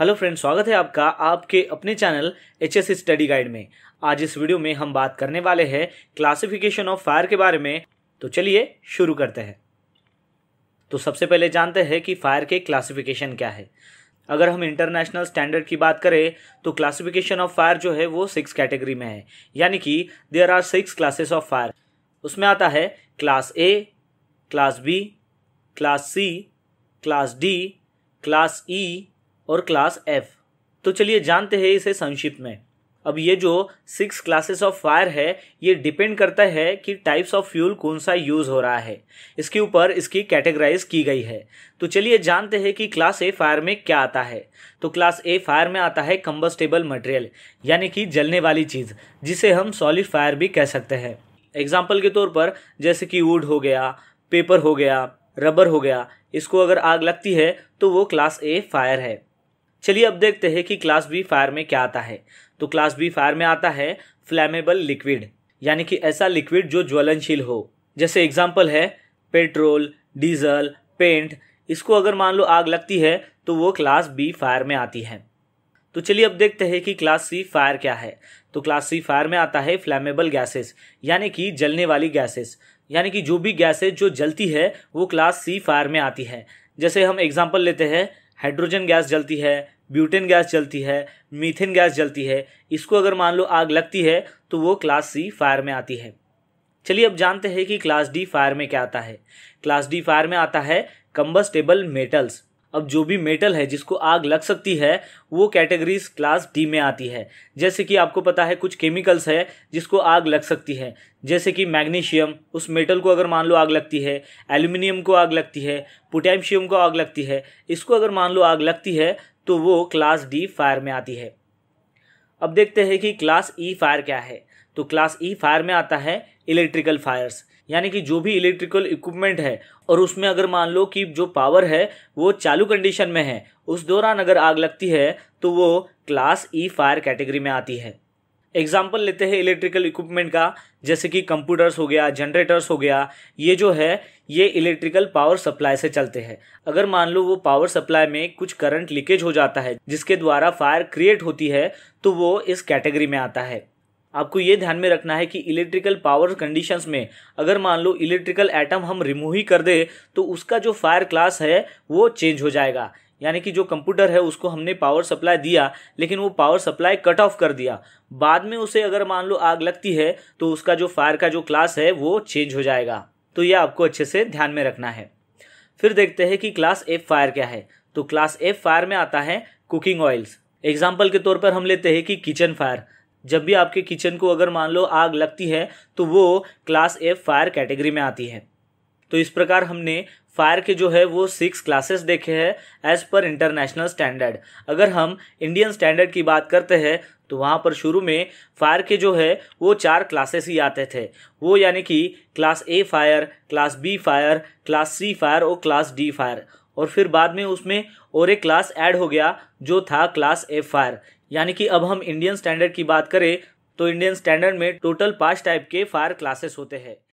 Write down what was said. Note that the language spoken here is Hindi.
हेलो फ्रेंड स्वागत है आपका आपके अपने channel H S study guide में आज इस वीडियो में हम बात करने वाले हैं क्लासिफिकेशन ऑफ फायर के बारे में तो चलिए शुरू करते हैं तो सबसे पहले जानते हैं कि फायर के क्लासिफिकेशन क्या है अगर हम इंटरनेशनल स्टैंडर्ड की बात करें तो क्लासिफिकेशन ऑफ फायर जो है वो सिक्स कैटेगरी में है यानी कि there are six classes of fire उसमें आता है class A class B class C class D class E e, और क्लास एफ तो चलिए जानते हैं इसे संक्षिप्त में अब ये जो सिक्स क्लासेस ऑफ फायर है ये डिपेंड करता है कि टाइप्स ऑफ फ्यूल कौन सा यूज़ हो रहा है इसके ऊपर इसकी कैटेगराइज की गई है तो चलिए जानते हैं कि क्लास ए फायर में क्या आता है तो क्लास ए फायर में आता है कम्बस्टेबल मटेरियल यानी कि जलने वाली चीज़ जिसे हम सॉलिड फायर भी कह सकते हैं एग्जाम्पल के तौर पर जैसे कि वुड हो गया पेपर हो गया रबर हो गया इसको अगर आग लगती है तो वो क्लास ए फायर है चलिए अब देखते हैं कि क्लास बी फायर में क्या आता है तो क्लास बी फायर में आता है फ्लैमेबल लिक्विड यानी कि ऐसा लिक्विड जो ज्वलनशील हो जैसे एग्जाम्पल है पेट्रोल डीजल पेंट इसको अगर मान लो आग लगती है तो वो क्लास बी फायर में आती है तो चलिए अब देखते हैं कि क्लास सी फायर क्या है तो क्लास सी फायर में आता है फ्लैमेबल गैसेस यानी कि जलने वाली गैसेस यानी कि जो भी गैसेस जो जलती है वो क्लास सी फायर में आती है जैसे हम एग्जाम्पल लेते हैं हाइड्रोजन गैस जलती है ब्यूटेन गैस जलती है मीथेन गैस जलती है इसको अगर मान लो आग लगती है तो वो क्लास सी फायर में आती है चलिए अब जानते हैं कि क्लास डी फायर में क्या आता है क्लास डी फायर में आता है कम्बस्टेबल मेटल्स अब जो भी मेटल है जिसको आग लग सकती है वो कैटेगरीज क्लास डी में आती है जैसे कि आपको पता है कुछ केमिकल्स है जिसको आग लग सकती है जैसे कि मैग्नीशियम उस मेटल को अगर मान लो आग लगती है एल्यूमिनियम को आग लगती है पोटेशियम को आग लगती है इसको अगर मान लो आग लगती है तो वो क्लास डी फायर में आती है अब देखते हैं कि क्लास ई फायर क्या है तो क्लास ई फायर में आता है इलेक्ट्रिकल फायर्स यानी कि जो भी इलेक्ट्रिकल इक्विपमेंट है और उसमें अगर मान लो कि जो पावर है वो चालू कंडीशन में है उस दौरान अगर आग लगती है तो वो क्लास ई फायर कैटेगरी में आती है एग्जाम्पल लेते हैं इलेक्ट्रिकल इक्विपमेंट का जैसे कि कंप्यूटर्स हो गया जनरेटर्स हो गया ये जो है ये इलेक्ट्रिकल पावर सप्लाई से चलते हैं अगर मान लो वो पावर सप्लाई में कुछ करंट लीकेज हो जाता है जिसके द्वारा फायर क्रिएट होती है तो वो इस कैटेगरी में आता है आपको ये ध्यान में रखना है कि इलेक्ट्रिकल पावर कंडीशंस में अगर मान लो इलेक्ट्रिकल एटम हम रिमूव ही कर दे तो उसका जो फायर क्लास है वो चेंज हो जाएगा यानी कि जो कंप्यूटर है उसको हमने पावर सप्लाई दिया लेकिन वो पावर सप्लाई कट ऑफ कर दिया बाद में उसे अगर मान लो आग लगती है तो उसका जो फायर का जो क्लास है वो चेंज हो जाएगा तो यह आपको अच्छे से ध्यान में रखना है फिर देखते हैं कि क्लास एफ फायर क्या है तो क्लास एफ फायर में आता है कुकिंग ऑयल्स एग्जाम्पल के तौर पर हम लेते हैं कि किचन फायर जब भी आपके किचन को अगर मान लो आग लगती है तो वो क्लास एफ फायर कैटेगरी में आती है तो इस प्रकार हमने फायर के जो है वो सिक्स क्लासेस देखे हैं एज पर इंटरनेशनल स्टैंडर्ड अगर हम इंडियन स्टैंडर्ड की बात करते हैं तो वहाँ पर शुरू में फायर के जो है वो चार क्लासेस ही आते थे वो यानी कि class A fire class B fire class C fire और क्लास डी फायर और फिर बाद में उसमें और एक क्लास ऐड हो गया जो था क्लास ए फायर यानी कि अब हम इंडियन स्टैंडर्ड की बात करें तो इंडियन स्टैंडर्ड में टोटल पाँच टाइप के फायर क्लासेस होते हैं